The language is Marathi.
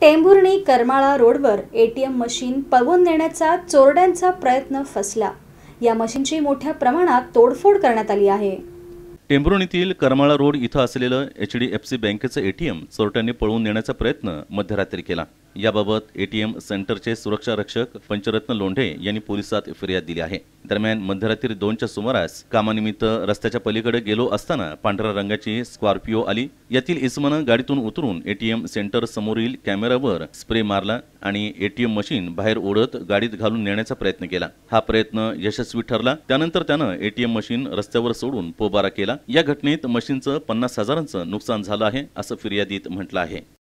टेंभुर्णी करमाळा रोडवर एटीएम मशीन पळवून नेण्याचा चोरड्यांचा प्रयत्न फसला या मशीनची मोठ्या प्रमाणात तोडफोड करण्यात आली आहे टेंभुर्णीतील करमाळा रोड इथं असलेलं एच डी एफ सी बँकेचं एटीएम चोरट्यांनी पळवून नेण्याचा प्रयत्न मध्यरात्री केला याबाबत एटीएम सेंटरचे सुरक्षा रक्षक पंचरत्न लोंढे यांनी पोलिसात फिर्याद दिली आहे दरम्यान मध्यरात्री दोनच्या सुमारास कामानिमित्त रस्त्याच्या पलीकडे गेलो असताना पांढऱ्या रंगाची स्कॉर्पिओ आली यातील इसमानं गाडीतून उतरून एटीएम सेंटर समोरील कॅमेरावर स्प्रे मारला आणि एटीएम मशीन बाहेर ओढत गाडीत घालून नेण्याचा प्रयत्न केला हा प्रयत्न यशस्वी ठरला त्यानंतर त्यानं एटीएम मशीन रस्त्यावर सोडून पोबारा केला या घटनेत मशीनचं पन्नास हजारांचं नुकसान झालं आहे असं फिर्यादीत म्हटलं आहे